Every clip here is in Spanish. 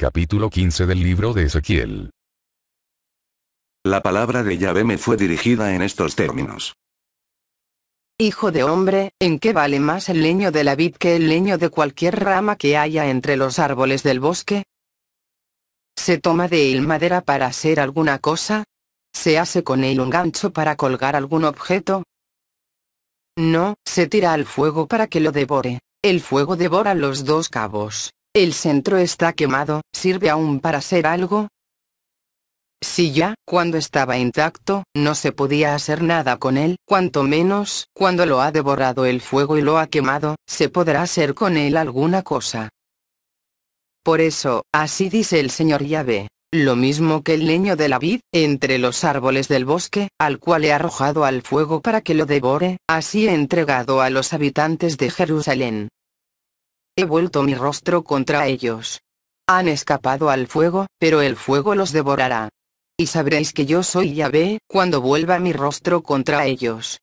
Capítulo 15 del libro de Ezequiel. La palabra de Yahvé me fue dirigida en estos términos. Hijo de hombre, ¿en qué vale más el leño de la vid que el leño de cualquier rama que haya entre los árboles del bosque? ¿Se toma de él madera para hacer alguna cosa? ¿Se hace con él un gancho para colgar algún objeto? No, se tira al fuego para que lo devore. El fuego devora los dos cabos. El centro está quemado, ¿sirve aún para hacer algo? Si ya, cuando estaba intacto, no se podía hacer nada con él, cuanto menos, cuando lo ha devorado el fuego y lo ha quemado, se podrá hacer con él alguna cosa. Por eso, así dice el Señor Yahvé, lo mismo que el leño de la vid, entre los árboles del bosque, al cual he arrojado al fuego para que lo devore, así he entregado a los habitantes de Jerusalén he vuelto mi rostro contra ellos. Han escapado al fuego, pero el fuego los devorará. Y sabréis que yo soy Yahvé, cuando vuelva mi rostro contra ellos.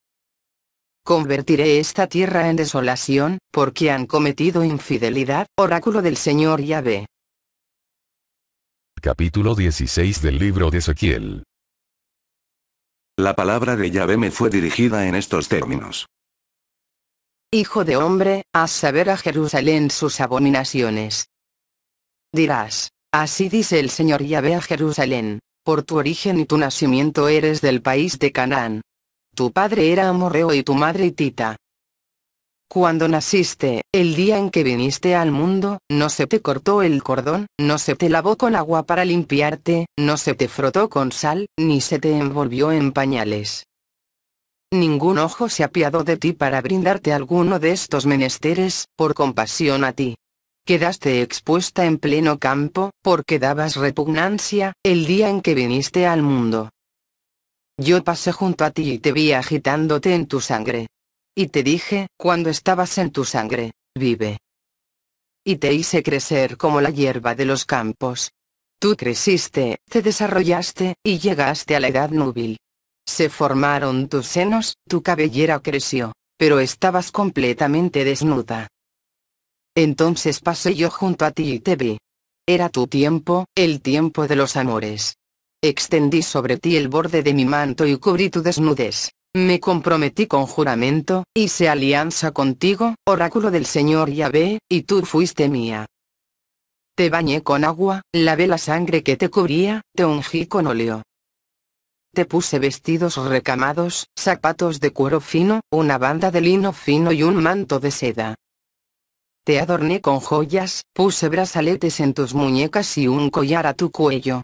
Convertiré esta tierra en desolación, porque han cometido infidelidad, oráculo del Señor Yahvé. Capítulo 16 del libro de Ezequiel. La palabra de Yahvé me fue dirigida en estos términos. Hijo de hombre, haz saber a Jerusalén sus abominaciones. Dirás, así dice el Señor Yahvé a Jerusalén, por tu origen y tu nacimiento eres del país de Canaán. Tu padre era amorreo y tu madre Tita. Cuando naciste, el día en que viniste al mundo, no se te cortó el cordón, no se te lavó con agua para limpiarte, no se te frotó con sal, ni se te envolvió en pañales. Ningún ojo se apiadó de ti para brindarte alguno de estos menesteres, por compasión a ti. Quedaste expuesta en pleno campo, porque dabas repugnancia, el día en que viniste al mundo. Yo pasé junto a ti y te vi agitándote en tu sangre. Y te dije, cuando estabas en tu sangre, vive. Y te hice crecer como la hierba de los campos. Tú creciste, te desarrollaste, y llegaste a la edad núbil. Se formaron tus senos, tu cabellera creció, pero estabas completamente desnuda. Entonces pasé yo junto a ti y te vi. Era tu tiempo, el tiempo de los amores. Extendí sobre ti el borde de mi manto y cubrí tu desnudez. Me comprometí con juramento, hice alianza contigo, oráculo del Señor Yahvé, y tú fuiste mía. Te bañé con agua, lavé la sangre que te cubría, te ungí con óleo, te puse vestidos recamados, zapatos de cuero fino, una banda de lino fino y un manto de seda. Te adorné con joyas, puse brazaletes en tus muñecas y un collar a tu cuello.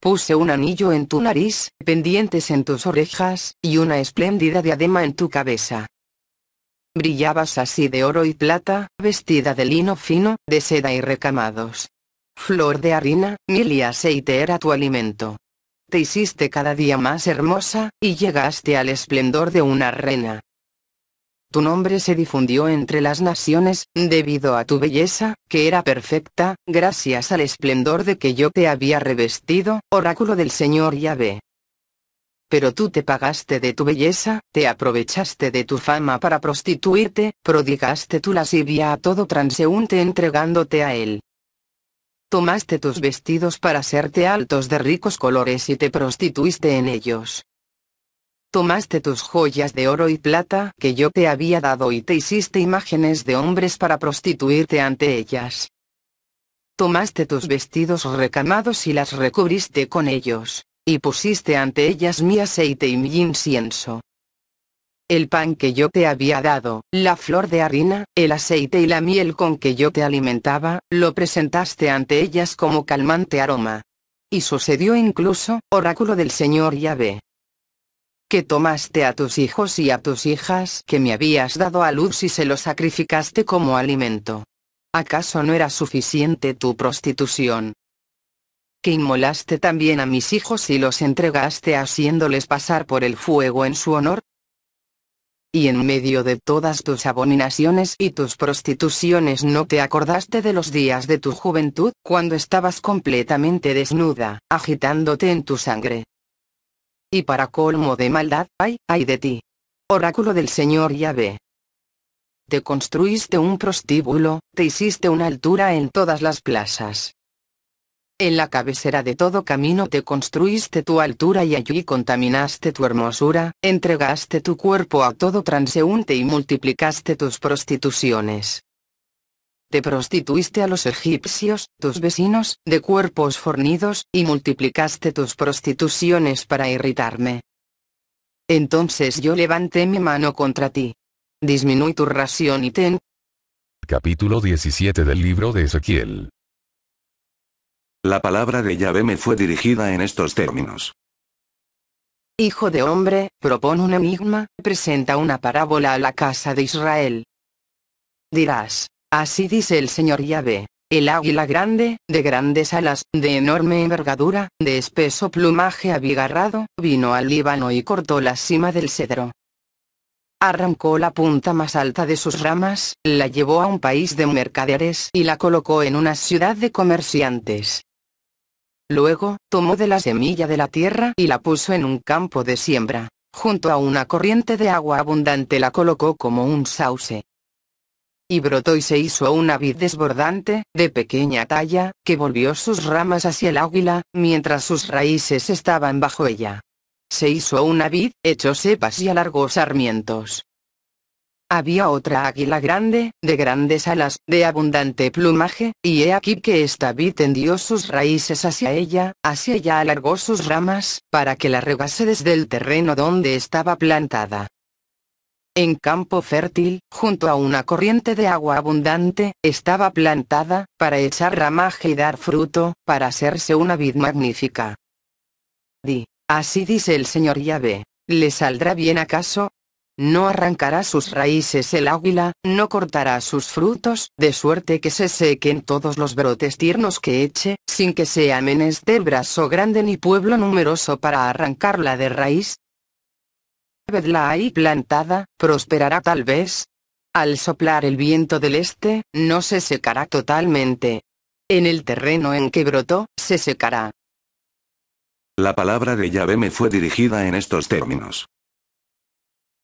Puse un anillo en tu nariz, pendientes en tus orejas, y una espléndida diadema en tu cabeza. Brillabas así de oro y plata, vestida de lino fino, de seda y recamados. Flor de harina, mil y aceite era tu alimento. Te hiciste cada día más hermosa, y llegaste al esplendor de una reina. Tu nombre se difundió entre las naciones, debido a tu belleza, que era perfecta, gracias al esplendor de que yo te había revestido, oráculo del Señor Yahvé. Pero tú te pagaste de tu belleza, te aprovechaste de tu fama para prostituirte, prodigaste tu lascivia a todo transeúnte entregándote a él. Tomaste tus vestidos para serte altos de ricos colores y te prostituiste en ellos. Tomaste tus joyas de oro y plata que yo te había dado y te hiciste imágenes de hombres para prostituirte ante ellas. Tomaste tus vestidos recamados y las recubriste con ellos, y pusiste ante ellas mi aceite y mi incienso, el pan que yo te había dado, la flor de harina, el aceite y la miel con que yo te alimentaba, lo presentaste ante ellas como calmante aroma. Y sucedió incluso, oráculo del Señor Yahvé, que tomaste a tus hijos y a tus hijas que me habías dado a luz y se los sacrificaste como alimento. ¿Acaso no era suficiente tu prostitución? Que inmolaste también a mis hijos y los entregaste haciéndoles pasar por el fuego en su honor, y en medio de todas tus abominaciones y tus prostituciones no te acordaste de los días de tu juventud, cuando estabas completamente desnuda, agitándote en tu sangre. Y para colmo de maldad, ay, ay de ti. Oráculo del Señor Yahvé. Te construiste un prostíbulo, te hiciste una altura en todas las plazas, en la cabecera de todo camino te construiste tu altura y allí contaminaste tu hermosura, entregaste tu cuerpo a todo transeúnte y multiplicaste tus prostituciones. Te prostituiste a los egipcios, tus vecinos, de cuerpos fornidos, y multiplicaste tus prostituciones para irritarme. Entonces yo levanté mi mano contra ti. Disminuí tu ración y ten. Capítulo 17 del libro de Ezequiel. La palabra de Yahvé me fue dirigida en estos términos. Hijo de hombre, propone un enigma, presenta una parábola a la casa de Israel. Dirás, así dice el Señor Yahvé, el águila grande, de grandes alas, de enorme envergadura, de espeso plumaje abigarrado, vino al Líbano y cortó la cima del cedro. Arrancó la punta más alta de sus ramas, la llevó a un país de mercaderes y la colocó en una ciudad de comerciantes. Luego, tomó de la semilla de la tierra y la puso en un campo de siembra. Junto a una corriente de agua abundante la colocó como un sauce. Y brotó y se hizo una vid desbordante, de pequeña talla, que volvió sus ramas hacia el águila, mientras sus raíces estaban bajo ella. Se hizo una vid, echó cepas y alargó sarmientos. Había otra águila grande, de grandes alas, de abundante plumaje, y he aquí que esta vid tendió sus raíces hacia ella, hacia ella alargó sus ramas, para que la regase desde el terreno donde estaba plantada. En campo fértil, junto a una corriente de agua abundante, estaba plantada, para echar ramaje y dar fruto, para hacerse una vid magnífica. Di, así dice el Señor Yahvé, ¿le saldrá bien acaso, no arrancará sus raíces el águila, no cortará sus frutos, de suerte que se sequen todos los brotes tiernos que eche, sin que sea menester brazo grande ni pueblo numeroso para arrancarla de raíz. Vedla ahí plantada, prosperará tal vez. Al soplar el viento del este, no se secará totalmente. En el terreno en que brotó, se secará. La palabra de Yahvé me fue dirigida en estos términos.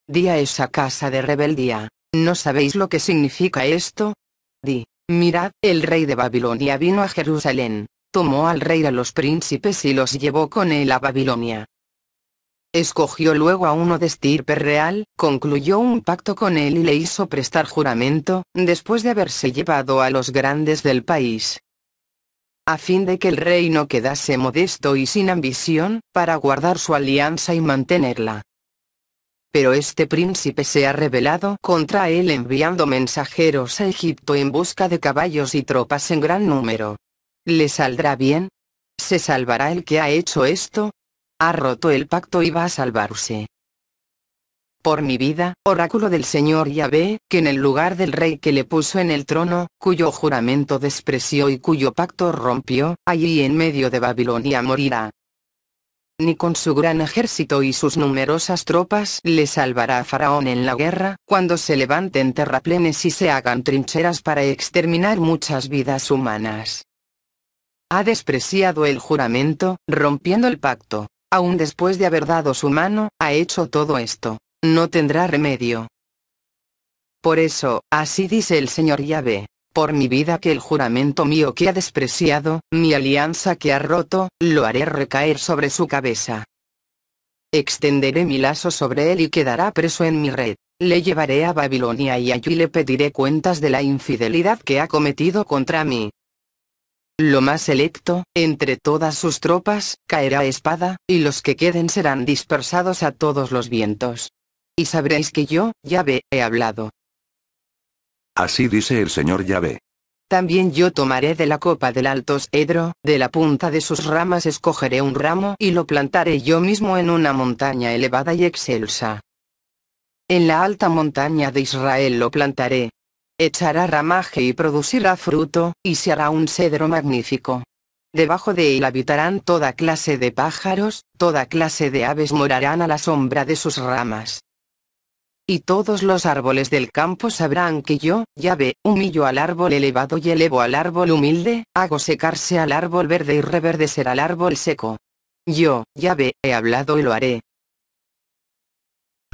Día esa casa de rebeldía. ¿No sabéis lo que significa esto? Di, mirad, el rey de Babilonia vino a Jerusalén, tomó al rey a los príncipes y los llevó con él a Babilonia. Escogió luego a uno de estirpe real, concluyó un pacto con él y le hizo prestar juramento, después de haberse llevado a los grandes del país. A fin de que el reino quedase modesto y sin ambición, para guardar su alianza y mantenerla pero este príncipe se ha rebelado contra él enviando mensajeros a Egipto en busca de caballos y tropas en gran número. ¿Le saldrá bien? ¿Se salvará el que ha hecho esto? Ha roto el pacto y va a salvarse. Por mi vida, oráculo del Señor Yahvé, que en el lugar del rey que le puso en el trono, cuyo juramento despreció y cuyo pacto rompió, allí en medio de Babilonia morirá ni con su gran ejército y sus numerosas tropas le salvará a Faraón en la guerra, cuando se levanten terraplenes y se hagan trincheras para exterminar muchas vidas humanas. Ha despreciado el juramento, rompiendo el pacto. Aún después de haber dado su mano, ha hecho todo esto. No tendrá remedio. Por eso, así dice el Señor Yahvé, por mi vida que el juramento mío que ha despreciado, mi alianza que ha roto, lo haré recaer sobre su cabeza. Extenderé mi lazo sobre él y quedará preso en mi red. Le llevaré a Babilonia y allí le pediré cuentas de la infidelidad que ha cometido contra mí. Lo más electo, entre todas sus tropas, caerá espada, y los que queden serán dispersados a todos los vientos. Y sabréis que yo, ya ve, he hablado. Así dice el Señor Yahvé. También yo tomaré de la copa del alto cedro, de la punta de sus ramas escogeré un ramo y lo plantaré yo mismo en una montaña elevada y excelsa. En la alta montaña de Israel lo plantaré. Echará ramaje y producirá fruto, y se hará un cedro magnífico. Debajo de él habitarán toda clase de pájaros, toda clase de aves morarán a la sombra de sus ramas y todos los árboles del campo sabrán que yo, Yahvé, humillo al árbol elevado y elevo al árbol humilde, hago secarse al árbol verde y reverdecer al árbol seco. Yo, Yahvé, he hablado y lo haré.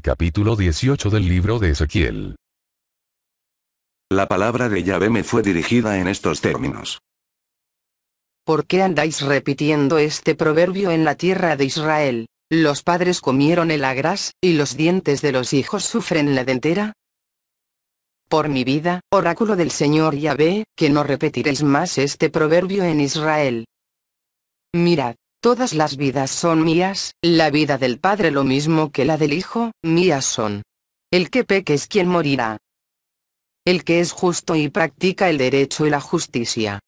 Capítulo 18 del libro de Ezequiel. La palabra de Yahvé me fue dirigida en estos términos. ¿Por qué andáis repitiendo este proverbio en la tierra de Israel? Los padres comieron el agras, y los dientes de los hijos sufren la dentera. Por mi vida, oráculo del Señor ya ve que no repetiréis más este proverbio en Israel. Mirad, todas las vidas son mías, la vida del Padre lo mismo que la del Hijo, mías son. El que peque es quien morirá. El que es justo y practica el derecho y la justicia,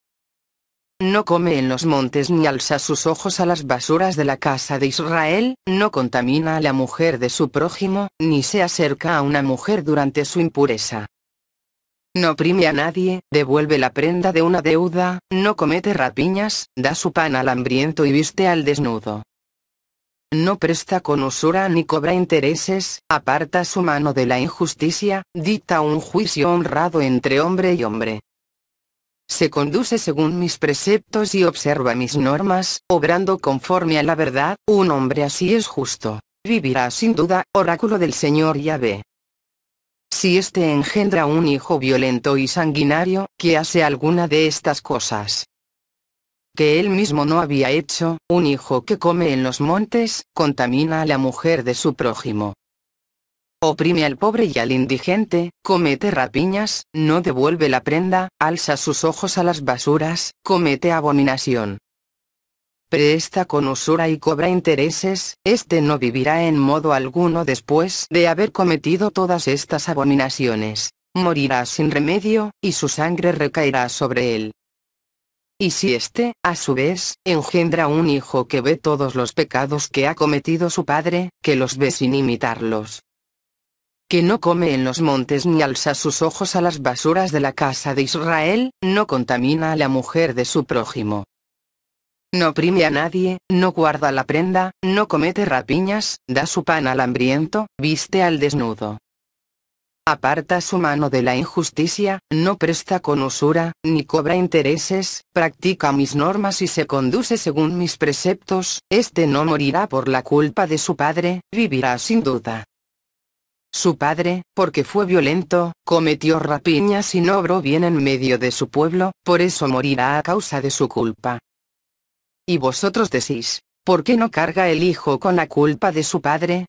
no come en los montes ni alza sus ojos a las basuras de la casa de Israel, no contamina a la mujer de su prójimo, ni se acerca a una mujer durante su impureza. No oprime a nadie, devuelve la prenda de una deuda, no comete rapiñas, da su pan al hambriento y viste al desnudo. No presta con usura ni cobra intereses, aparta su mano de la injusticia, dicta un juicio honrado entre hombre y hombre se conduce según mis preceptos y observa mis normas, obrando conforme a la verdad, un hombre así es justo. Vivirá sin duda, oráculo del Señor Yahvé. Si éste engendra un hijo violento y sanguinario, que hace alguna de estas cosas, que él mismo no había hecho, un hijo que come en los montes, contamina a la mujer de su prójimo, Oprime al pobre y al indigente, comete rapiñas, no devuelve la prenda, alza sus ojos a las basuras, comete abominación. Presta con usura y cobra intereses, éste no vivirá en modo alguno después de haber cometido todas estas abominaciones. Morirá sin remedio, y su sangre recaerá sobre él. Y si éste, a su vez, engendra un hijo que ve todos los pecados que ha cometido su padre, que los ve sin imitarlos que no come en los montes ni alza sus ojos a las basuras de la casa de Israel, no contamina a la mujer de su prójimo. No oprime a nadie, no guarda la prenda, no comete rapiñas, da su pan al hambriento, viste al desnudo. Aparta su mano de la injusticia, no presta con usura, ni cobra intereses, practica mis normas y se conduce según mis preceptos, este no morirá por la culpa de su padre, vivirá sin duda. Su padre, porque fue violento, cometió rapiñas y no obró bien en medio de su pueblo, por eso morirá a causa de su culpa. Y vosotros decís, ¿por qué no carga el hijo con la culpa de su padre?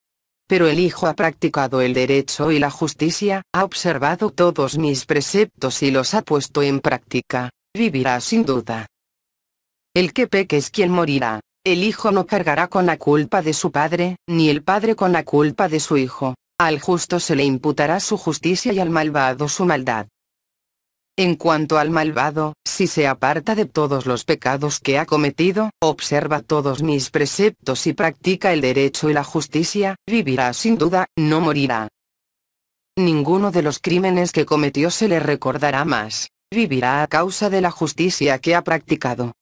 Pero el hijo ha practicado el derecho y la justicia, ha observado todos mis preceptos y los ha puesto en práctica, vivirá sin duda. El que peque es quien morirá, el hijo no cargará con la culpa de su padre, ni el padre con la culpa de su hijo. Al justo se le imputará su justicia y al malvado su maldad. En cuanto al malvado, si se aparta de todos los pecados que ha cometido, observa todos mis preceptos y practica el derecho y la justicia, vivirá sin duda, no morirá. Ninguno de los crímenes que cometió se le recordará más, vivirá a causa de la justicia que ha practicado.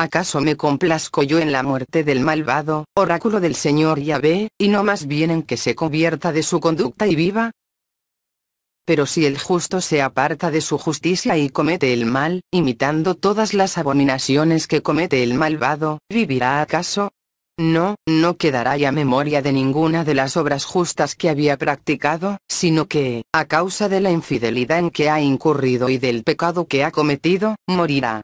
¿Acaso me complazco yo en la muerte del malvado, oráculo del Señor Yahvé, y no más bien en que se convierta de su conducta y viva? Pero si el justo se aparta de su justicia y comete el mal, imitando todas las abominaciones que comete el malvado, ¿vivirá acaso? No, no quedará ya memoria de ninguna de las obras justas que había practicado, sino que, a causa de la infidelidad en que ha incurrido y del pecado que ha cometido, morirá.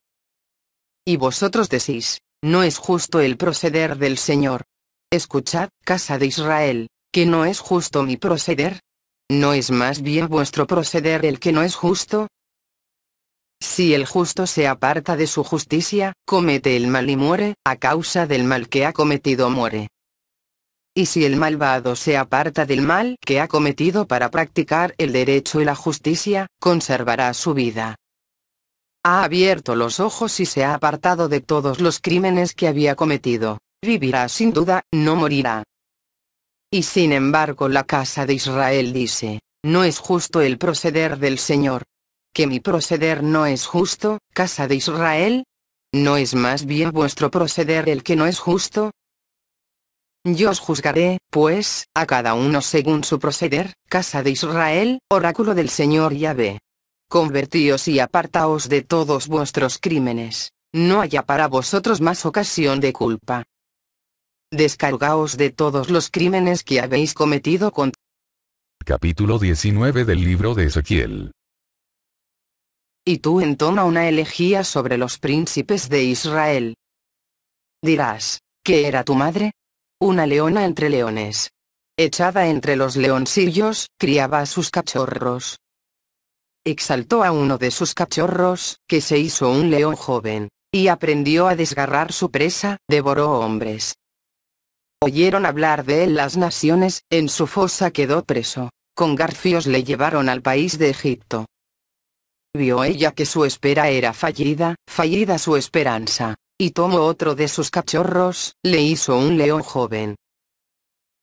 Y vosotros decís, no es justo el proceder del Señor. Escuchad, casa de Israel, que no es justo mi proceder. ¿No es más bien vuestro proceder el que no es justo? Si el justo se aparta de su justicia, comete el mal y muere, a causa del mal que ha cometido muere. Y si el malvado se aparta del mal que ha cometido para practicar el derecho y la justicia, conservará su vida. Ha abierto los ojos y se ha apartado de todos los crímenes que había cometido. Vivirá sin duda, no morirá. Y sin embargo la casa de Israel dice, no es justo el proceder del Señor. ¿Que mi proceder no es justo, casa de Israel? ¿No es más bien vuestro proceder el que no es justo? Yo os juzgaré, pues, a cada uno según su proceder, casa de Israel, oráculo del Señor Yahvé convertíos y apartaos de todos vuestros crímenes, no haya para vosotros más ocasión de culpa. Descargaos de todos los crímenes que habéis cometido contra Capítulo 19 del libro de Ezequiel. Y tú entona una elegía sobre los príncipes de Israel. Dirás, ¿qué era tu madre? Una leona entre leones. Echada entre los leoncillos, criaba a sus cachorros exaltó a uno de sus cachorros, que se hizo un león joven, y aprendió a desgarrar su presa, devoró hombres. Oyeron hablar de él las naciones, en su fosa quedó preso, con garfios le llevaron al país de Egipto. Vio ella que su espera era fallida, fallida su esperanza, y tomó otro de sus cachorros, le hizo un león joven,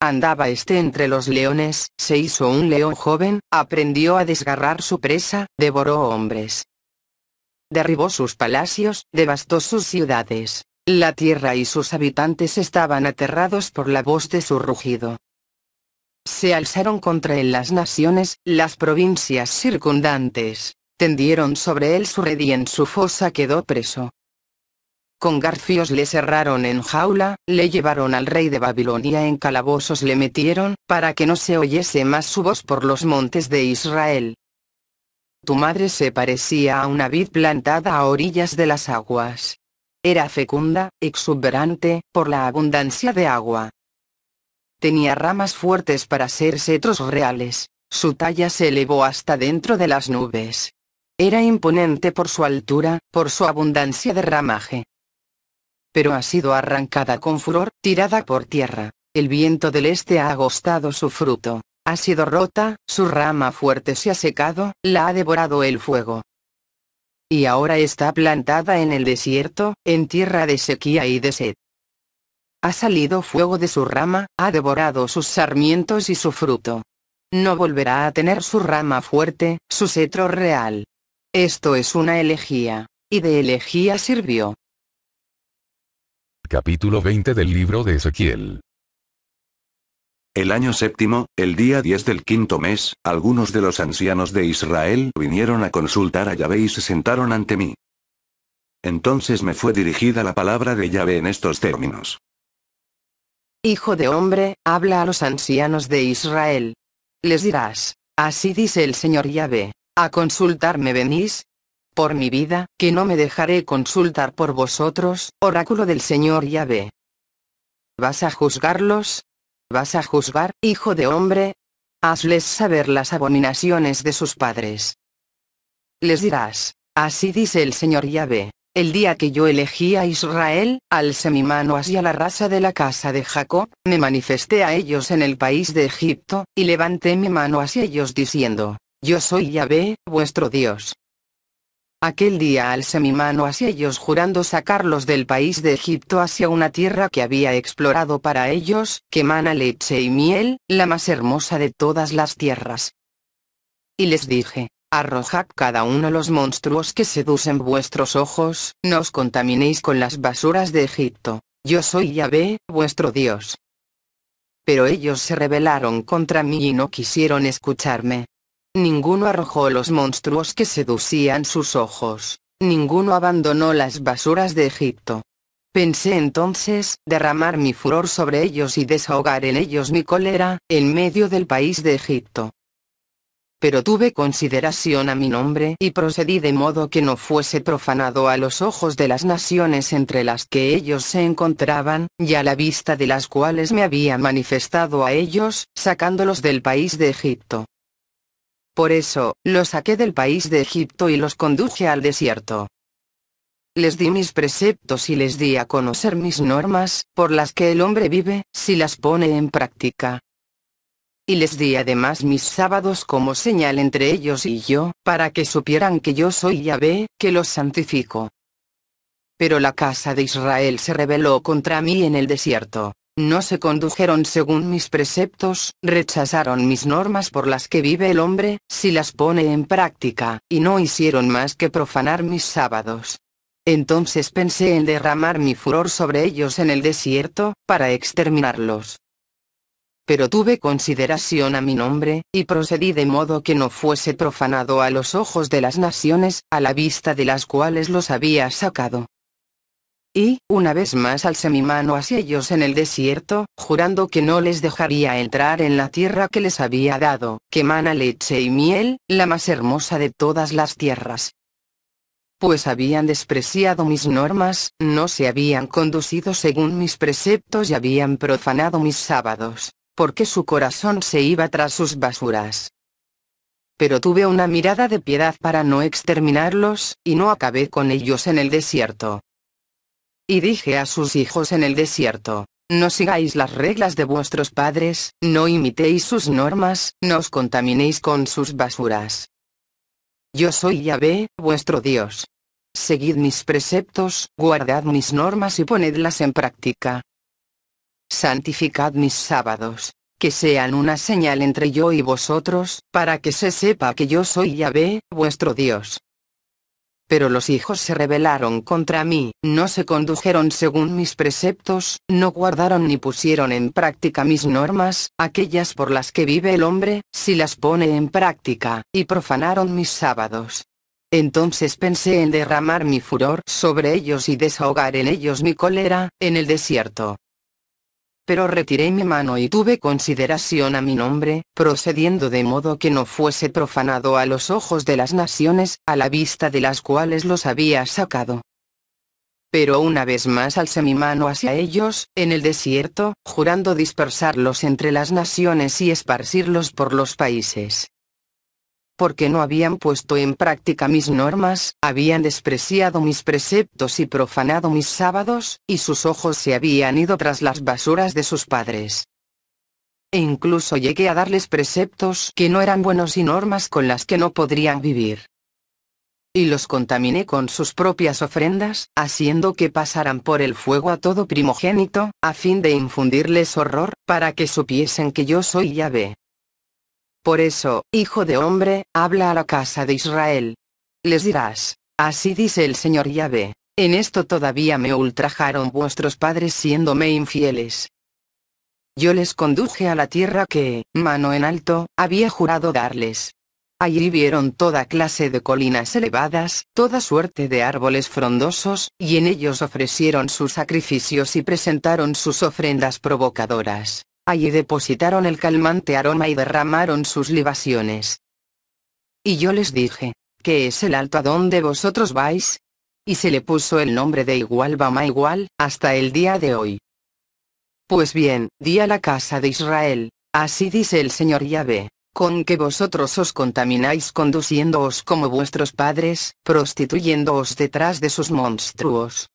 Andaba este entre los leones, se hizo un león joven, aprendió a desgarrar su presa, devoró hombres. Derribó sus palacios, devastó sus ciudades. La tierra y sus habitantes estaban aterrados por la voz de su rugido. Se alzaron contra él las naciones, las provincias circundantes, tendieron sobre él su red y en su fosa quedó preso. Con garfios le cerraron en jaula, le llevaron al rey de Babilonia en calabozos le metieron, para que no se oyese más su voz por los montes de Israel. Tu madre se parecía a una vid plantada a orillas de las aguas. Era fecunda, exuberante, por la abundancia de agua. Tenía ramas fuertes para ser cetros reales. Su talla se elevó hasta dentro de las nubes. Era imponente por su altura, por su abundancia de ramaje pero ha sido arrancada con furor, tirada por tierra. El viento del este ha agostado su fruto, ha sido rota, su rama fuerte se ha secado, la ha devorado el fuego. Y ahora está plantada en el desierto, en tierra de sequía y de sed. Ha salido fuego de su rama, ha devorado sus sarmientos y su fruto. No volverá a tener su rama fuerte, su cetro real. Esto es una elegía, y de elegía sirvió. Capítulo 20 del libro de Ezequiel. El año séptimo, el día 10 del quinto mes, algunos de los ancianos de Israel vinieron a consultar a Yahvé y se sentaron ante mí. Entonces me fue dirigida la palabra de Yahvé en estos términos. Hijo de hombre, habla a los ancianos de Israel. Les dirás, así dice el Señor Yahvé, a consultarme venís, por mi vida, que no me dejaré consultar por vosotros, oráculo del Señor Yahvé. ¿Vas a juzgarlos? ¿Vas a juzgar, hijo de hombre? Hazles saber las abominaciones de sus padres. Les dirás, así dice el Señor Yahvé, el día que yo elegí a Israel, alcé mi mano hacia la raza de la casa de Jacob, me manifesté a ellos en el país de Egipto, y levanté mi mano hacia ellos diciendo, yo soy Yahvé, vuestro Dios. Aquel día alcé mi mano hacia ellos jurando sacarlos del país de Egipto hacia una tierra que había explorado para ellos, que mana leche y miel, la más hermosa de todas las tierras. Y les dije, arrojad cada uno los monstruos que seducen vuestros ojos, no os contaminéis con las basuras de Egipto, yo soy Yahvé, vuestro Dios. Pero ellos se rebelaron contra mí y no quisieron escucharme, Ninguno arrojó los monstruos que seducían sus ojos. Ninguno abandonó las basuras de Egipto. Pensé entonces, derramar mi furor sobre ellos y desahogar en ellos mi cólera, en medio del país de Egipto. Pero tuve consideración a mi nombre y procedí de modo que no fuese profanado a los ojos de las naciones entre las que ellos se encontraban, y a la vista de las cuales me había manifestado a ellos, sacándolos del país de Egipto. Por eso, los saqué del país de Egipto y los conduje al desierto. Les di mis preceptos y les di a conocer mis normas, por las que el hombre vive, si las pone en práctica. Y les di además mis sábados como señal entre ellos y yo, para que supieran que yo soy Yahvé, que los santifico. Pero la casa de Israel se rebeló contra mí en el desierto no se condujeron según mis preceptos, rechazaron mis normas por las que vive el hombre, si las pone en práctica, y no hicieron más que profanar mis sábados. Entonces pensé en derramar mi furor sobre ellos en el desierto, para exterminarlos. Pero tuve consideración a mi nombre, y procedí de modo que no fuese profanado a los ojos de las naciones, a la vista de las cuales los había sacado y, una vez más alcé mi mano hacia ellos en el desierto, jurando que no les dejaría entrar en la tierra que les había dado, que mana leche y miel, la más hermosa de todas las tierras. Pues habían despreciado mis normas, no se habían conducido según mis preceptos y habían profanado mis sábados, porque su corazón se iba tras sus basuras pero tuve una mirada de piedad para no exterminarlos, y no acabé con ellos en el desierto y dije a sus hijos en el desierto, no sigáis las reglas de vuestros padres, no imitéis sus normas, no os contaminéis con sus basuras. Yo soy Yahvé, vuestro Dios. Seguid mis preceptos, guardad mis normas y ponedlas en práctica. Santificad mis sábados, que sean una señal entre yo y vosotros, para que se sepa que yo soy Yahvé, vuestro Dios pero los hijos se rebelaron contra mí, no se condujeron según mis preceptos, no guardaron ni pusieron en práctica mis normas, aquellas por las que vive el hombre, si las pone en práctica, y profanaron mis sábados. Entonces pensé en derramar mi furor sobre ellos y desahogar en ellos mi cólera, en el desierto. Pero retiré mi mano y tuve consideración a mi nombre, procediendo de modo que no fuese profanado a los ojos de las naciones, a la vista de las cuales los había sacado. Pero una vez más alcé mi mano hacia ellos, en el desierto, jurando dispersarlos entre las naciones y esparcirlos por los países porque no habían puesto en práctica mis normas, habían despreciado mis preceptos y profanado mis sábados, y sus ojos se habían ido tras las basuras de sus padres. E incluso llegué a darles preceptos que no eran buenos y normas con las que no podrían vivir. Y los contaminé con sus propias ofrendas, haciendo que pasaran por el fuego a todo primogénito, a fin de infundirles horror, para que supiesen que yo soy Yahvé. Por eso, hijo de hombre, habla a la casa de Israel. Les dirás, así dice el Señor Yahvé, en esto todavía me ultrajaron vuestros padres siéndome infieles. Yo les conduje a la tierra que, mano en alto, había jurado darles. Allí vieron toda clase de colinas elevadas, toda suerte de árboles frondosos, y en ellos ofrecieron sus sacrificios y presentaron sus ofrendas provocadoras. Allí depositaron el calmante aroma y derramaron sus libaciones. Y yo les dije, ¿qué es el alto a donde vosotros vais? Y se le puso el nombre de igual bama Igual, hasta el día de hoy. Pues bien, di a la casa de Israel, así dice el Señor Yahvé, con que vosotros os contamináis conduciéndoos como vuestros padres, prostituyéndoos detrás de sus monstruos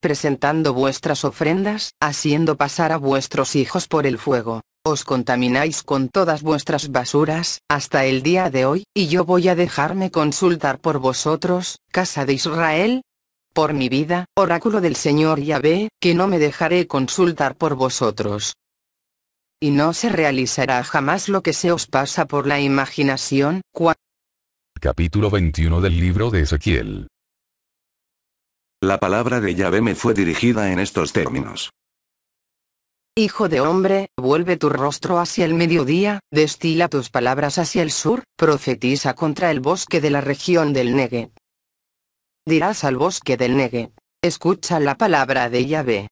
presentando vuestras ofrendas, haciendo pasar a vuestros hijos por el fuego. Os contamináis con todas vuestras basuras, hasta el día de hoy, y yo voy a dejarme consultar por vosotros, casa de Israel. Por mi vida, oráculo del Señor Yahvé, que no me dejaré consultar por vosotros. Y no se realizará jamás lo que se os pasa por la imaginación, Capítulo 21 del libro de Ezequiel la palabra de Yahvé me fue dirigida en estos términos. Hijo de hombre, vuelve tu rostro hacia el mediodía, destila tus palabras hacia el sur, profetiza contra el bosque de la región del negue. Dirás al bosque del negue. escucha la palabra de Yahvé.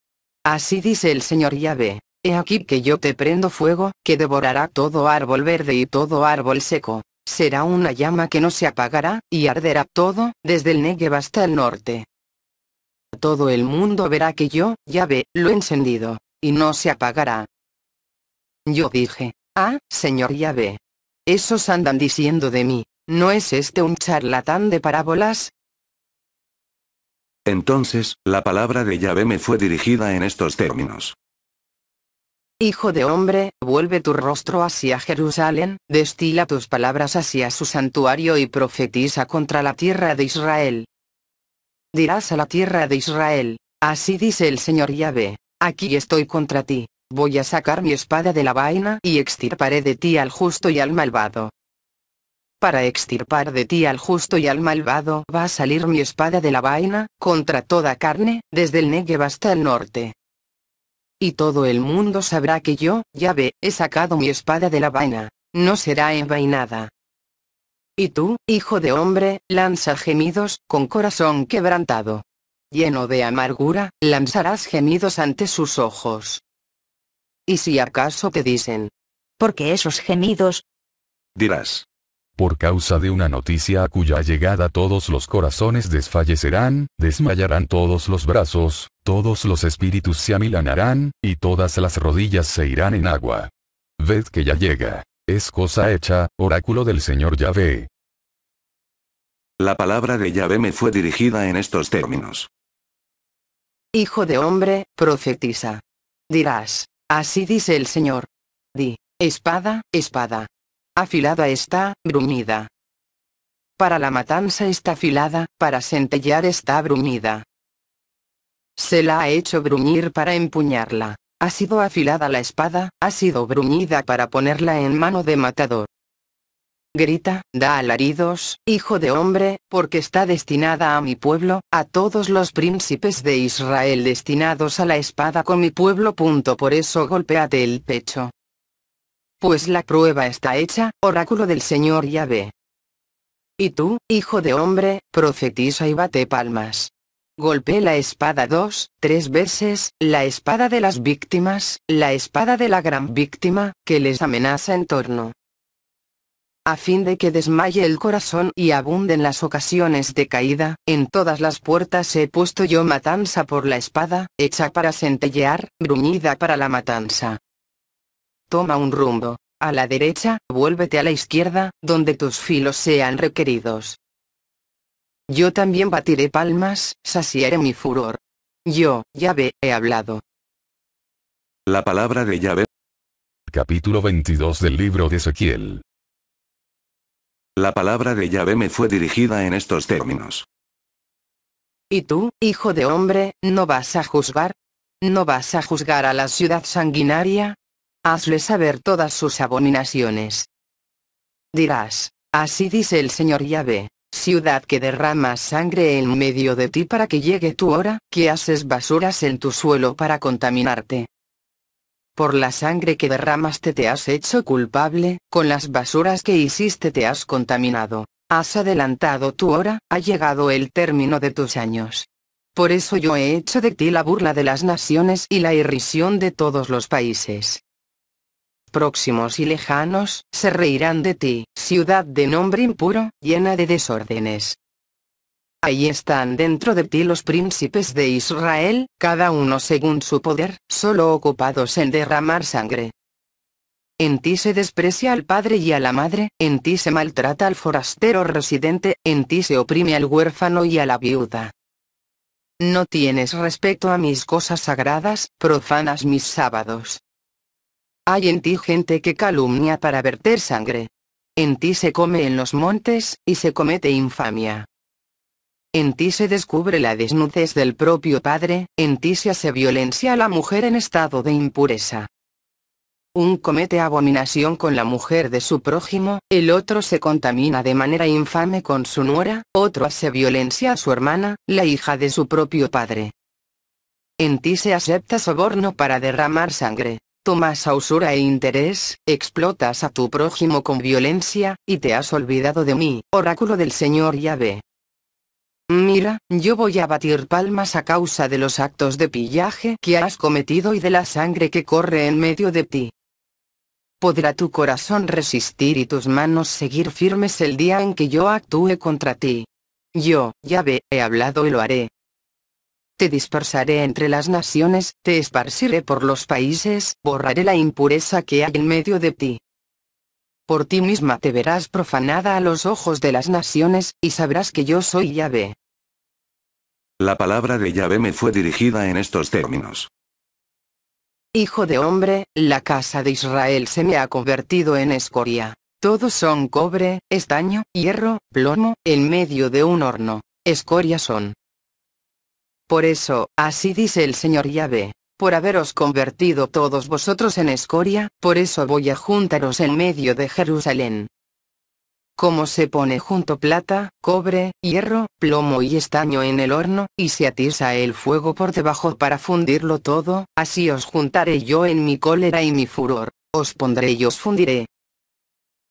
Así dice el Señor Yahvé, he aquí que yo te prendo fuego, que devorará todo árbol verde y todo árbol seco. Será una llama que no se apagará, y arderá todo, desde el negue hasta el norte. Todo el mundo verá que yo, ya lo he encendido, y no se apagará. Yo dije, ah, señor Yahvé. Esos andan diciendo de mí, ¿no es este un charlatán de parábolas? Entonces, la palabra de Yahvé me fue dirigida en estos términos. Hijo de hombre, vuelve tu rostro hacia Jerusalén, destila tus palabras hacia su santuario y profetiza contra la tierra de Israel dirás a la tierra de Israel, así dice el Señor Yahvé, aquí estoy contra ti, voy a sacar mi espada de la vaina y extirparé de ti al justo y al malvado. Para extirpar de ti al justo y al malvado va a salir mi espada de la vaina, contra toda carne, desde el Negev hasta el norte. Y todo el mundo sabrá que yo, Yahvé, he sacado mi espada de la vaina, no será envainada, y tú, hijo de hombre, lanza gemidos, con corazón quebrantado. Lleno de amargura, lanzarás gemidos ante sus ojos. Y si acaso te dicen, qué esos gemidos? Dirás, por causa de una noticia a cuya llegada todos los corazones desfallecerán, desmayarán todos los brazos, todos los espíritus se amilanarán, y todas las rodillas se irán en agua. Ved que ya llega. Es cosa hecha, oráculo del Señor Yahvé. La palabra de Yahvé me fue dirigida en estos términos. Hijo de hombre, profetiza. Dirás, así dice el Señor. Di, espada, espada. Afilada está, brumida. Para la matanza está afilada, para centellar está brumida. Se la ha hecho bruñir para empuñarla. Ha sido afilada la espada, ha sido bruñida para ponerla en mano de matador. Grita, da alaridos, hijo de hombre, porque está destinada a mi pueblo, a todos los príncipes de Israel destinados a la espada con mi pueblo. Punto por eso golpéate el pecho. Pues la prueba está hecha, oráculo del Señor Yahvé. Y tú, hijo de hombre, profetiza y bate palmas. Golpeé la espada dos, tres veces, la espada de las víctimas, la espada de la gran víctima, que les amenaza en torno a fin de que desmaye el corazón y abunden las ocasiones de caída, en todas las puertas he puesto yo matanza por la espada, hecha para centellear, bruñida para la matanza. Toma un rumbo, a la derecha, vuélvete a la izquierda, donde tus filos sean requeridos. Yo también batiré palmas, saciaré mi furor. Yo, Yahvé, he hablado. La palabra de Yahvé. Capítulo 22 del libro de Ezequiel. La palabra de Yahvé me fue dirigida en estos términos. ¿Y tú, hijo de hombre, no vas a juzgar? ¿No vas a juzgar a la ciudad sanguinaria? Hazle saber todas sus abominaciones. Dirás, así dice el Señor Yahvé, ciudad que derramas sangre en medio de ti para que llegue tu hora, que haces basuras en tu suelo para contaminarte. Por la sangre que derramaste te has hecho culpable, con las basuras que hiciste te has contaminado. Has adelantado tu hora, ha llegado el término de tus años. Por eso yo he hecho de ti la burla de las naciones y la irrisión de todos los países próximos y lejanos, se reirán de ti, ciudad de nombre impuro, llena de desórdenes. Ahí están dentro de ti los príncipes de Israel, cada uno según su poder, solo ocupados en derramar sangre. En ti se desprecia al padre y a la madre, en ti se maltrata al forastero residente, en ti se oprime al huérfano y a la viuda. No tienes respeto a mis cosas sagradas, profanas mis sábados. Hay en ti gente que calumnia para verter sangre. En ti se come en los montes, y se comete infamia. En ti se descubre la desnudez del propio padre, en ti se hace violencia a la mujer en estado de impureza. Un comete abominación con la mujer de su prójimo, el otro se contamina de manera infame con su nuera, otro hace violencia a su hermana, la hija de su propio padre. En ti se acepta soborno para derramar sangre tomas usura e interés, explotas a tu prójimo con violencia, y te has olvidado de mí, oráculo del Señor Yahvé. Mira, yo voy a batir palmas a causa de los actos de pillaje que has cometido y de la sangre que corre en medio de ti. ¿Podrá tu corazón resistir y tus manos seguir firmes el día en que yo actúe contra ti? Yo, ve, he hablado y lo haré, te dispersaré entre las naciones, te esparciré por los países, borraré la impureza que hay en medio de ti. Por ti misma te verás profanada a los ojos de las naciones, y sabrás que yo soy Yahvé. La palabra de Yahvé me fue dirigida en estos términos. Hijo de hombre, la casa de Israel se me ha convertido en escoria. Todos son cobre, estaño, hierro, plomo, en medio de un horno. Escoria son. Por eso, así dice el Señor Yahvé, por haberos convertido todos vosotros en escoria, por eso voy a juntaros en medio de Jerusalén. Como se pone junto plata, cobre, hierro, plomo y estaño en el horno, y se atiza el fuego por debajo para fundirlo todo, así os juntaré yo en mi cólera y mi furor, os pondré y os fundiré.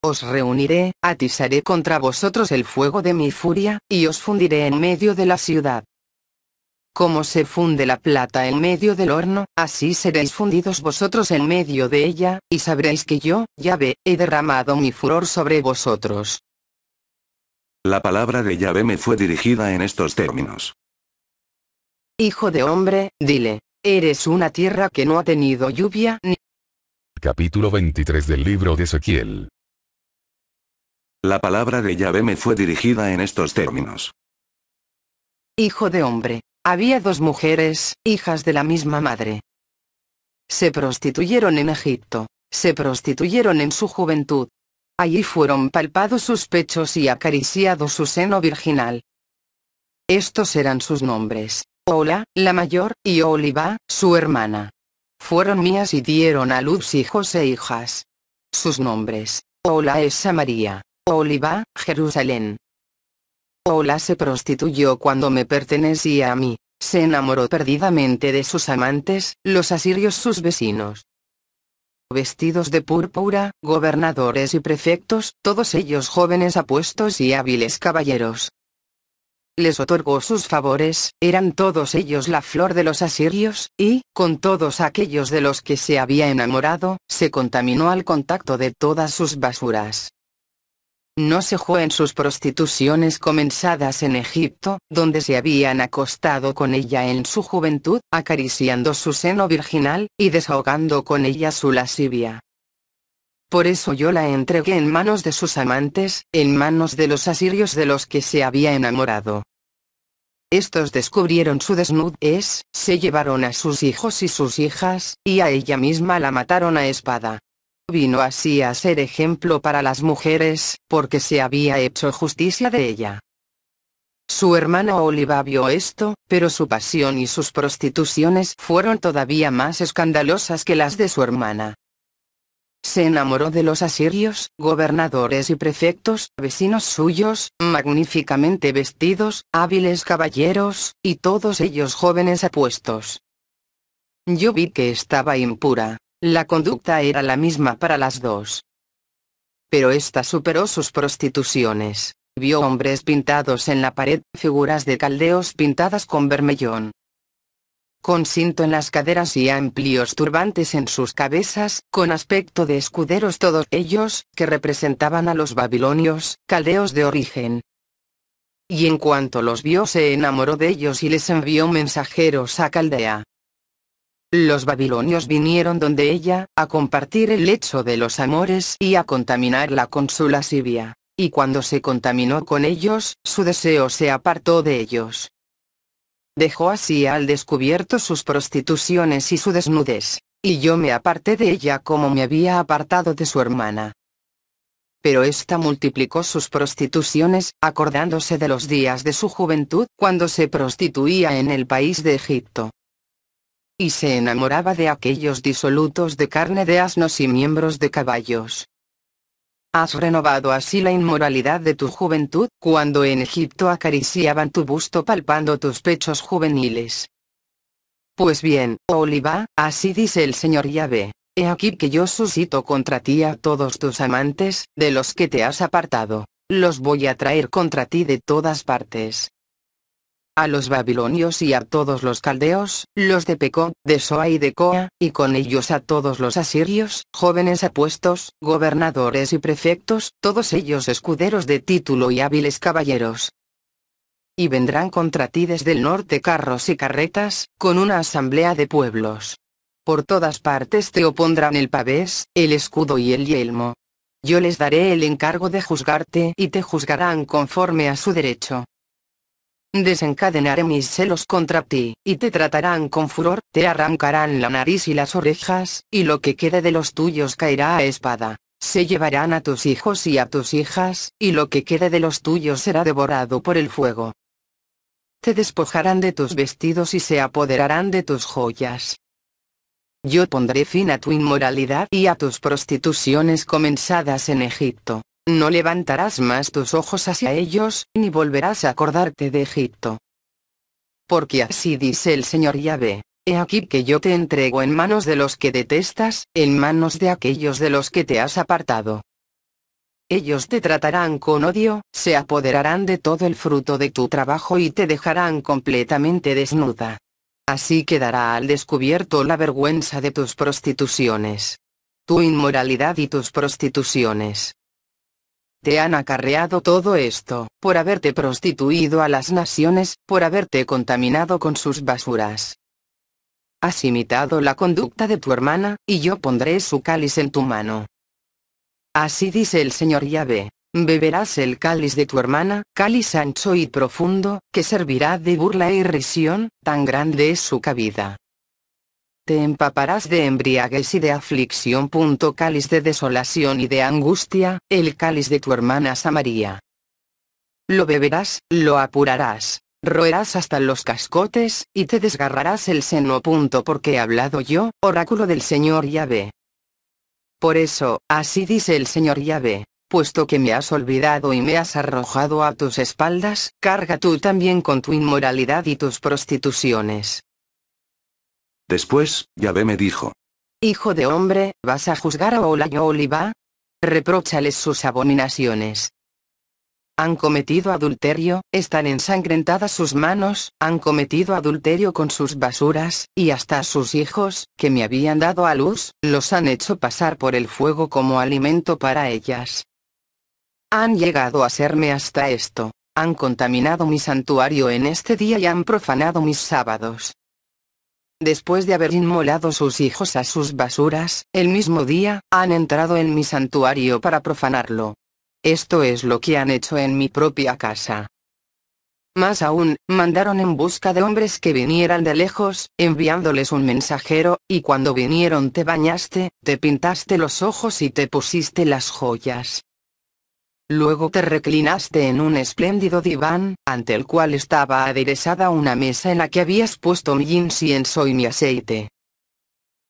Os reuniré, atizaré contra vosotros el fuego de mi furia, y os fundiré en medio de la ciudad. Como se funde la plata en medio del horno, así seréis fundidos vosotros en medio de ella, y sabréis que yo, Yahvé, he derramado mi furor sobre vosotros. La palabra de Yahvé me fue dirigida en estos términos. Hijo de hombre, dile, eres una tierra que no ha tenido lluvia ni... Capítulo 23 del libro de Ezequiel. La palabra de Yahvé me fue dirigida en estos términos. Hijo de hombre, había dos mujeres, hijas de la misma madre. Se prostituyeron en Egipto, se prostituyeron en su juventud. Allí fueron palpados sus pechos y acariciado su seno virginal. Estos eran sus nombres, Ola, la mayor, y Oliva, su hermana. Fueron mías y dieron a luz hijos e hijas. Sus nombres, Ola es María, Oliva, Jerusalén, Ola se prostituyó cuando me pertenecía a mí, se enamoró perdidamente de sus amantes, los asirios sus vecinos. Vestidos de púrpura, gobernadores y prefectos, todos ellos jóvenes apuestos y hábiles caballeros, les otorgó sus favores, eran todos ellos la flor de los asirios, y, con todos aquellos de los que se había enamorado, se contaminó al contacto de todas sus basuras no sejó en sus prostituciones comenzadas en Egipto, donde se habían acostado con ella en su juventud, acariciando su seno virginal, y desahogando con ella su lascivia. Por eso yo la entregué en manos de sus amantes, en manos de los asirios de los que se había enamorado. Estos descubrieron su desnudez, se llevaron a sus hijos y sus hijas, y a ella misma la mataron a espada. Vino así a ser ejemplo para las mujeres, porque se había hecho justicia de ella. Su hermana Oliva vio esto, pero su pasión y sus prostituciones fueron todavía más escandalosas que las de su hermana. Se enamoró de los asirios, gobernadores y prefectos, vecinos suyos, magníficamente vestidos, hábiles caballeros, y todos ellos jóvenes apuestos. Yo vi que estaba impura, la conducta era la misma para las dos. Pero esta superó sus prostituciones. Vio hombres pintados en la pared, figuras de caldeos pintadas con vermellón. Con cinto en las caderas y amplios turbantes en sus cabezas, con aspecto de escuderos todos ellos, que representaban a los babilonios, caldeos de origen, y en cuanto los vio se enamoró de ellos y les envió mensajeros a Caldea. Los babilonios vinieron donde ella, a compartir el lecho de los amores y a contaminarla con su lascivia. Y cuando se contaminó con ellos, su deseo se apartó de ellos. Dejó así al descubierto sus prostituciones y su desnudez, y yo me aparté de ella como me había apartado de su hermana. Pero ésta multiplicó sus prostituciones, acordándose de los días de su juventud, cuando se prostituía en el país de Egipto, y se enamoraba de aquellos disolutos de carne de asnos y miembros de caballos. Has renovado así la inmoralidad de tu juventud, cuando en Egipto acariciaban tu busto palpando tus pechos juveniles. Pues bien, Oliva, así dice el Señor Yahvé, he aquí que yo suscito contra ti a todos tus amantes, de los que te has apartado, los voy a traer contra ti de todas partes, a los babilonios y a todos los caldeos, los de Pecó, de Soa y de Coa, y con ellos a todos los asirios, jóvenes apuestos, gobernadores y prefectos, todos ellos escuderos de título y hábiles caballeros. Y vendrán contra ti desde el norte carros y carretas, con una asamblea de pueblos. Por todas partes te opondrán el pavés, el escudo y el yelmo. Yo les daré el encargo de juzgarte y te juzgarán conforme a su derecho desencadenaré mis celos contra ti, y te tratarán con furor, te arrancarán la nariz y las orejas, y lo que quede de los tuyos caerá a espada. Se llevarán a tus hijos y a tus hijas, y lo que quede de los tuyos será devorado por el fuego. Te despojarán de tus vestidos y se apoderarán de tus joyas. Yo pondré fin a tu inmoralidad y a tus prostituciones comenzadas en Egipto, no levantarás más tus ojos hacia ellos, ni volverás a acordarte de Egipto. Porque así dice el Señor Yahvé, he aquí que yo te entrego en manos de los que detestas, en manos de aquellos de los que te has apartado. Ellos te tratarán con odio, se apoderarán de todo el fruto de tu trabajo y te dejarán completamente desnuda. Así quedará al descubierto la vergüenza de tus prostituciones. Tu inmoralidad y tus prostituciones te han acarreado todo esto, por haberte prostituido a las naciones, por haberte contaminado con sus basuras. Has imitado la conducta de tu hermana, y yo pondré su cáliz en tu mano. Así dice el Señor Yahvé, beberás el cáliz de tu hermana, cáliz ancho y profundo, que servirá de burla y e risión, tan grande es su cabida te empaparás de embriaguez y de aflicción. Cáliz de desolación y de angustia, el cáliz de tu hermana Samaria. Lo beberás, lo apurarás, roerás hasta los cascotes, y te desgarrarás el seno. punto Porque he hablado yo, oráculo del Señor Yahvé. Por eso, así dice el Señor Yahvé, puesto que me has olvidado y me has arrojado a tus espaldas, carga tú también con tu inmoralidad y tus prostituciones. Después, Yahvé me dijo. Hijo de hombre, ¿vas a juzgar a Ola y Oliva? Repróchales sus abominaciones. Han cometido adulterio, están ensangrentadas sus manos, han cometido adulterio con sus basuras, y hasta sus hijos, que me habían dado a luz, los han hecho pasar por el fuego como alimento para ellas. Han llegado a serme hasta esto, han contaminado mi santuario en este día y han profanado mis sábados después de haber inmolado sus hijos a sus basuras, el mismo día, han entrado en mi santuario para profanarlo. Esto es lo que han hecho en mi propia casa. Más aún, mandaron en busca de hombres que vinieran de lejos, enviándoles un mensajero, y cuando vinieron te bañaste, te pintaste los ojos y te pusiste las joyas. Luego te reclinaste en un espléndido diván, ante el cual estaba aderezada una mesa en la que habías puesto mi incienso y mi aceite.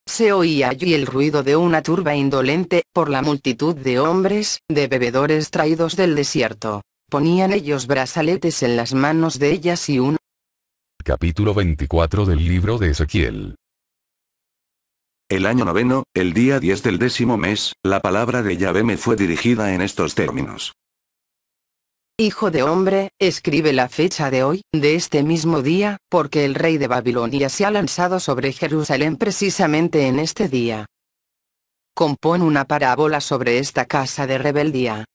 Se oía allí el ruido de una turba indolente, por la multitud de hombres, de bebedores traídos del desierto. Ponían ellos brazaletes en las manos de ellas y un... Capítulo 24 del libro de Ezequiel el año noveno, el día 10 del décimo mes, la palabra de Yahvé me fue dirigida en estos términos. Hijo de hombre, escribe la fecha de hoy, de este mismo día, porque el rey de Babilonia se ha lanzado sobre Jerusalén precisamente en este día. Compón una parábola sobre esta casa de rebeldía.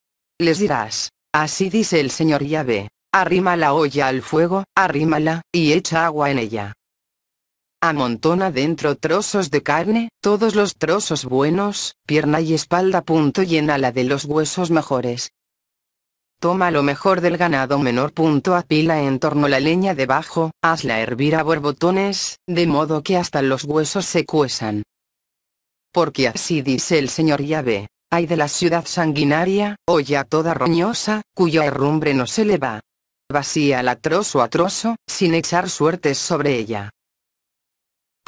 Les dirás, así dice el Señor Yahvé, arrima la olla al fuego, arrímala, y echa agua en ella. Amontona dentro trozos de carne, todos los trozos buenos, pierna y espalda. Punto, llena la de los huesos mejores. Toma lo mejor del ganado menor. Punto, apila en torno la leña debajo, hazla hervir a borbotones, de modo que hasta los huesos se cuesan. Porque así dice el Señor llave, hay de la ciudad sanguinaria, olla toda roñosa, cuyo herrumbre no se le va. Vacía la trozo a trozo, sin echar suertes sobre ella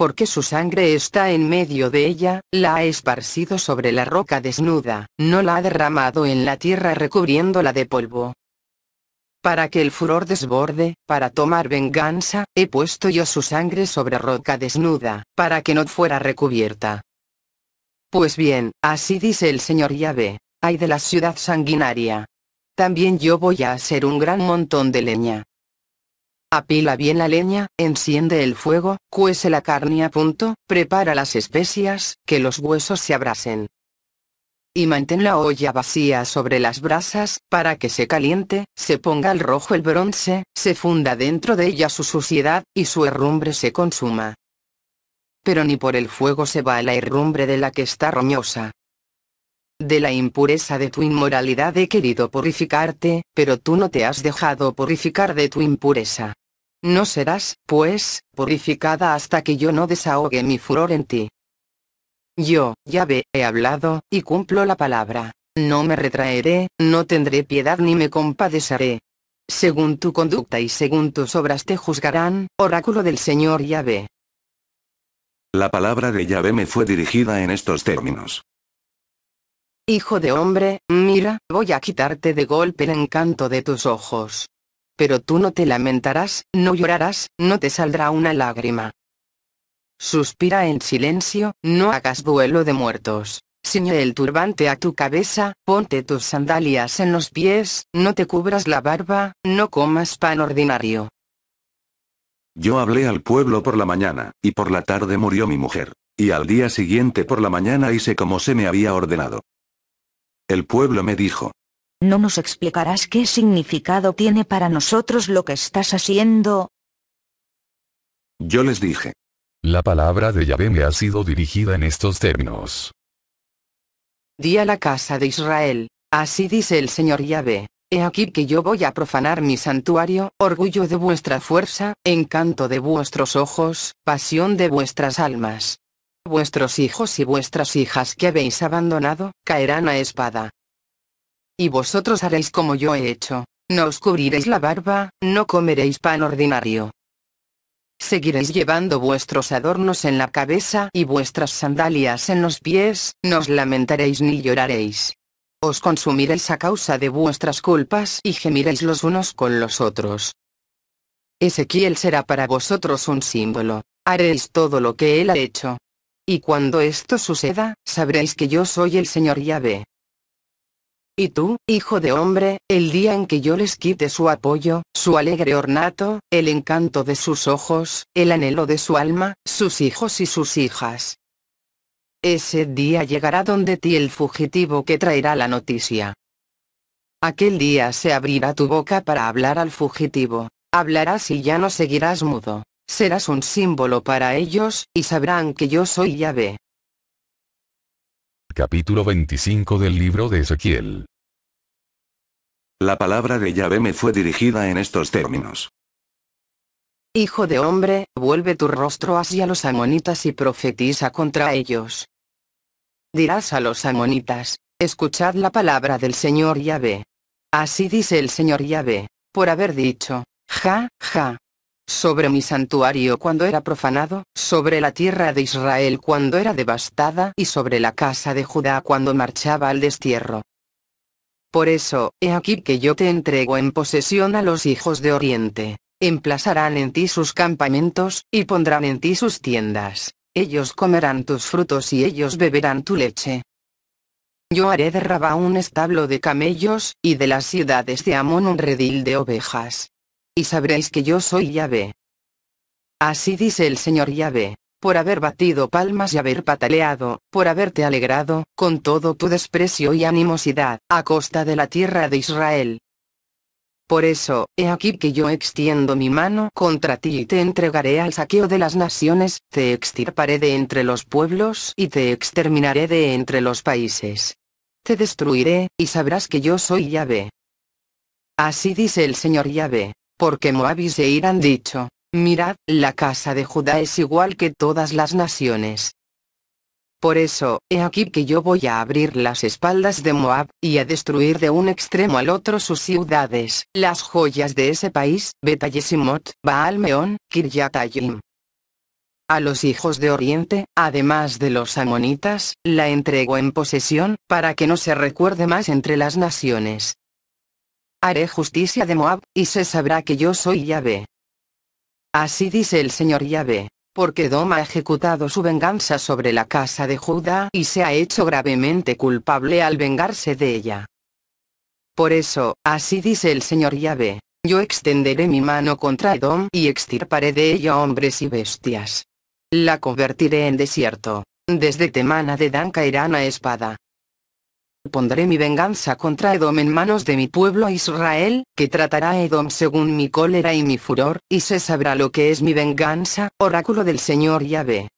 porque su sangre está en medio de ella, la ha esparcido sobre la roca desnuda, no la ha derramado en la tierra recubriéndola de polvo. Para que el furor desborde, para tomar venganza, he puesto yo su sangre sobre roca desnuda, para que no fuera recubierta. Pues bien, así dice el Señor Yahvé, ay de la ciudad sanguinaria. También yo voy a hacer un gran montón de leña, Apila bien la leña, enciende el fuego, cuece la carne a punto, prepara las especias, que los huesos se abrasen. Y mantén la olla vacía sobre las brasas, para que se caliente, se ponga el rojo el bronce, se funda dentro de ella su suciedad, y su herrumbre se consuma. Pero ni por el fuego se va la herrumbre de la que está roñosa. De la impureza de tu inmoralidad he querido purificarte, pero tú no te has dejado purificar de tu impureza. No serás, pues, purificada hasta que yo no desahogue mi furor en ti. Yo, Yahvé, he hablado, y cumplo la palabra. No me retraeré, no tendré piedad ni me compadeceré. Según tu conducta y según tus obras te juzgarán, oráculo del Señor Yahvé. La palabra de Yahvé me fue dirigida en estos términos. Hijo de hombre, mira, voy a quitarte de golpe el encanto de tus ojos, pero tú no te lamentarás, no llorarás, no te saldrá una lágrima. Suspira en silencio, no hagas duelo de muertos. Ciñe el turbante a tu cabeza, ponte tus sandalias en los pies, no te cubras la barba, no comas pan ordinario. Yo hablé al pueblo por la mañana, y por la tarde murió mi mujer. Y al día siguiente por la mañana hice como se me había ordenado. El pueblo me dijo, ¿No nos explicarás qué significado tiene para nosotros lo que estás haciendo? Yo les dije. La palabra de Yahvé me ha sido dirigida en estos términos. Di a la casa de Israel, así dice el Señor Yahvé, He aquí que yo voy a profanar mi santuario, orgullo de vuestra fuerza, encanto de vuestros ojos, pasión de vuestras almas. Vuestros hijos y vuestras hijas que habéis abandonado, caerán a espada, y vosotros haréis como yo he hecho, no os cubriréis la barba, no comeréis pan ordinario. Seguiréis llevando vuestros adornos en la cabeza y vuestras sandalias en los pies, no os lamentaréis ni lloraréis. Os consumiréis a causa de vuestras culpas y gemiréis los unos con los otros. Ezequiel será para vosotros un símbolo, haréis todo lo que él ha hecho. Y cuando esto suceda, sabréis que yo soy el Señor Yahvé. Y tú, hijo de hombre, el día en que yo les quite su apoyo, su alegre ornato, el encanto de sus ojos, el anhelo de su alma, sus hijos y sus hijas. Ese día llegará donde ti el fugitivo que traerá la noticia. Aquel día se abrirá tu boca para hablar al fugitivo, hablarás y ya no seguirás mudo, serás un símbolo para ellos, y sabrán que yo soy llave. Capítulo 25 del libro de Ezequiel. La palabra de Yahvé me fue dirigida en estos términos. Hijo de hombre, vuelve tu rostro hacia los amonitas y profetiza contra ellos. Dirás a los amonitas, escuchad la palabra del Señor Yahvé. Así dice el Señor Yahvé, por haber dicho, ja, ja, sobre mi santuario cuando era profanado, sobre la tierra de Israel cuando era devastada y sobre la casa de Judá cuando marchaba al destierro. Por eso, he aquí que yo te entrego en posesión a los hijos de Oriente. Emplazarán en ti sus campamentos, y pondrán en ti sus tiendas. Ellos comerán tus frutos y ellos beberán tu leche. Yo haré de un establo de camellos, y de las ciudades de Amón un redil de ovejas y sabréis que yo soy Yahvé. Así dice el Señor Yahvé, por haber batido palmas y haber pataleado, por haberte alegrado, con todo tu desprecio y animosidad, a costa de la tierra de Israel. Por eso, he aquí que yo extiendo mi mano contra ti y te entregaré al saqueo de las naciones, te extirparé de entre los pueblos y te exterminaré de entre los países. Te destruiré, y sabrás que yo soy Yahvé. Así dice el Señor Yahvé, porque Moab y e Seir han dicho, mirad, la casa de Judá es igual que todas las naciones. Por eso, he aquí que yo voy a abrir las espaldas de Moab, y a destruir de un extremo al otro sus ciudades, las joyas de ese país, Betayesimot, Baalmeón, Kiryatayim. A los hijos de Oriente, además de los amonitas, la entrego en posesión, para que no se recuerde más entre las naciones haré justicia de Moab, y se sabrá que yo soy Yahvé. Así dice el Señor Yahvé, porque Dom ha ejecutado su venganza sobre la casa de Judá y se ha hecho gravemente culpable al vengarse de ella. Por eso, así dice el Señor Yahvé, yo extenderé mi mano contra Edom y extirparé de ella hombres y bestias. La convertiré en desierto, desde Temana de Dan caerán a espada, Pondré mi venganza contra Edom en manos de mi pueblo Israel, que tratará Edom según mi cólera y mi furor, y se sabrá lo que es mi venganza, oráculo del Señor Yahvé.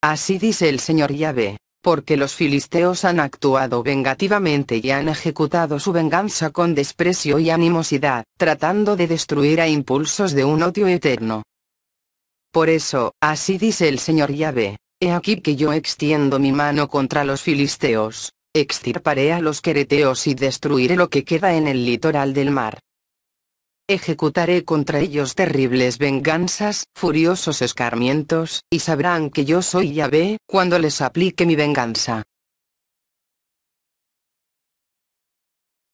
Así dice el Señor Yahvé, porque los filisteos han actuado vengativamente y han ejecutado su venganza con desprecio y animosidad, tratando de destruir a impulsos de un odio eterno. Por eso, así dice el Señor Yahvé, he aquí que yo extiendo mi mano contra los filisteos, extirparé a los quereteos y destruiré lo que queda en el litoral del mar. Ejecutaré contra ellos terribles venganzas, furiosos escarmientos, y sabrán que yo soy Yahvé, cuando les aplique mi venganza.